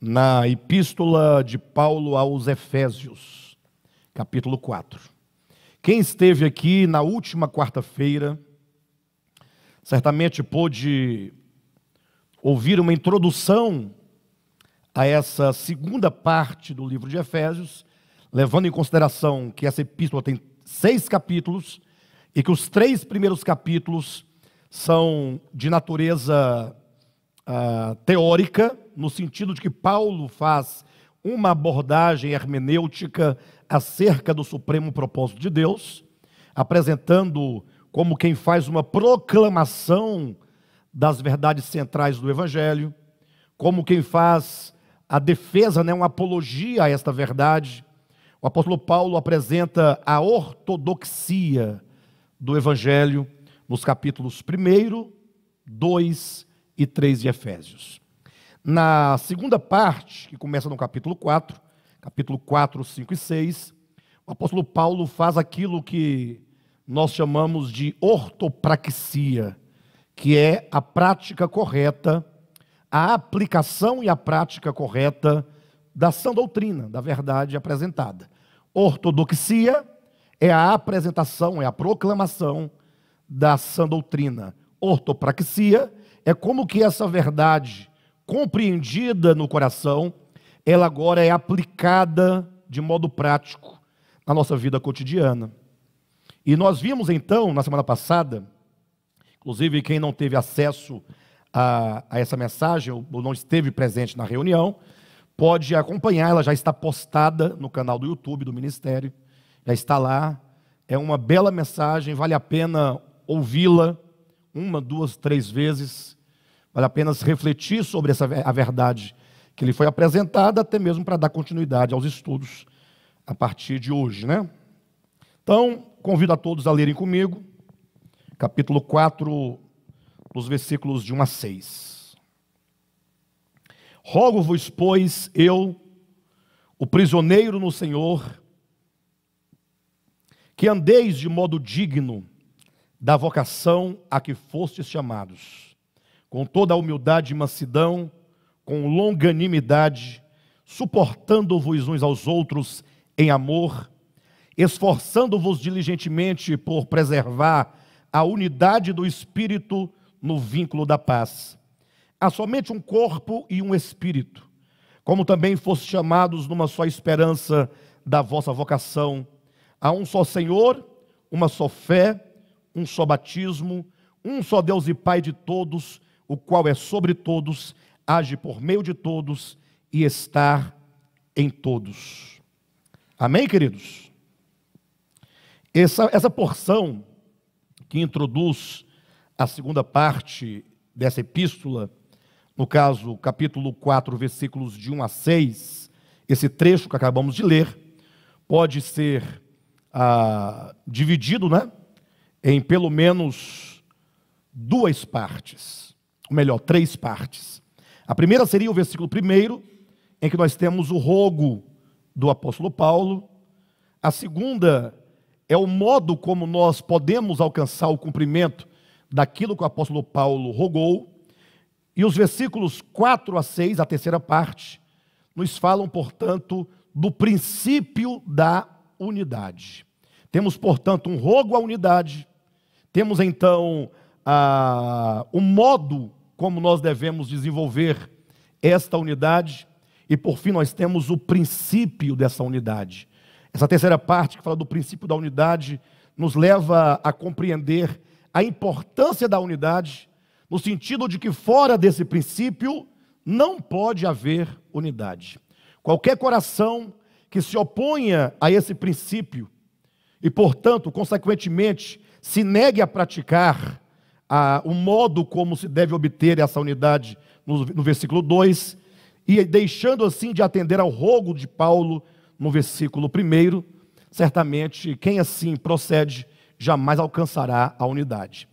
na Epístola de Paulo aos Efésios, capítulo 4. Quem esteve aqui na última quarta-feira, certamente pôde ouvir uma introdução a essa segunda parte do livro de Efésios, levando em consideração que essa epístola tem seis capítulos e que os três primeiros capítulos são de natureza ah, teórica, no sentido de que Paulo faz uma abordagem hermenêutica acerca do supremo propósito de Deus, apresentando como quem faz uma proclamação das verdades centrais do Evangelho, como quem faz a defesa, né, uma apologia a esta verdade. O apóstolo Paulo apresenta a ortodoxia do Evangelho nos capítulos 1, 2 e 3 de Efésios. Na segunda parte, que começa no capítulo 4, capítulo 4, 5 e 6, o apóstolo Paulo faz aquilo que nós chamamos de ortopraxia, que é a prática correta, a aplicação e a prática correta da sã doutrina, da verdade apresentada. Ortodoxia é a apresentação, é a proclamação da sã doutrina. Ortopraxia é como que essa verdade, compreendida no coração, ela agora é aplicada de modo prático na nossa vida cotidiana. E nós vimos então, na semana passada, inclusive quem não teve acesso a, a essa mensagem ou não esteve presente na reunião, pode acompanhar, ela já está postada no canal do YouTube do Ministério, já está lá. É uma bela mensagem, vale a pena ouvi-la uma, duas, três vezes. Vale apenas refletir sobre essa, a verdade que lhe foi apresentada, até mesmo para dar continuidade aos estudos a partir de hoje, né? Então, convido a todos a lerem comigo, capítulo 4, dos versículos de 1 a 6. Rogo-vos, pois, eu, o prisioneiro no Senhor, que andeis de modo digno da vocação a que fostes chamados, com toda a humildade e mansidão, com longanimidade, suportando-vos uns aos outros em amor, esforçando-vos diligentemente por preservar a unidade do espírito no vínculo da paz. Há somente um corpo e um espírito, como também fosse chamados numa só esperança da vossa vocação. Há um só Senhor, uma só fé, um só batismo, um só Deus e Pai de todos o qual é sobre todos, age por meio de todos e está em todos. Amém, queridos? Essa, essa porção que introduz a segunda parte dessa epístola, no caso, capítulo 4, versículos de 1 a 6, esse trecho que acabamos de ler, pode ser ah, dividido né, em pelo menos duas partes ou melhor, três partes. A primeira seria o versículo primeiro, em que nós temos o rogo do apóstolo Paulo. A segunda é o modo como nós podemos alcançar o cumprimento daquilo que o apóstolo Paulo rogou. E os versículos 4 a 6, a terceira parte, nos falam, portanto, do princípio da unidade. Temos, portanto, um rogo à unidade, temos então o um modo como nós devemos desenvolver esta unidade. E por fim, nós temos o princípio dessa unidade. Essa terceira parte, que fala do princípio da unidade, nos leva a compreender a importância da unidade, no sentido de que fora desse princípio não pode haver unidade. Qualquer coração que se oponha a esse princípio e, portanto, consequentemente, se negue a praticar a, o modo como se deve obter essa unidade no, no versículo 2, e deixando assim de atender ao rogo de Paulo no versículo 1, certamente quem assim procede jamais alcançará a unidade.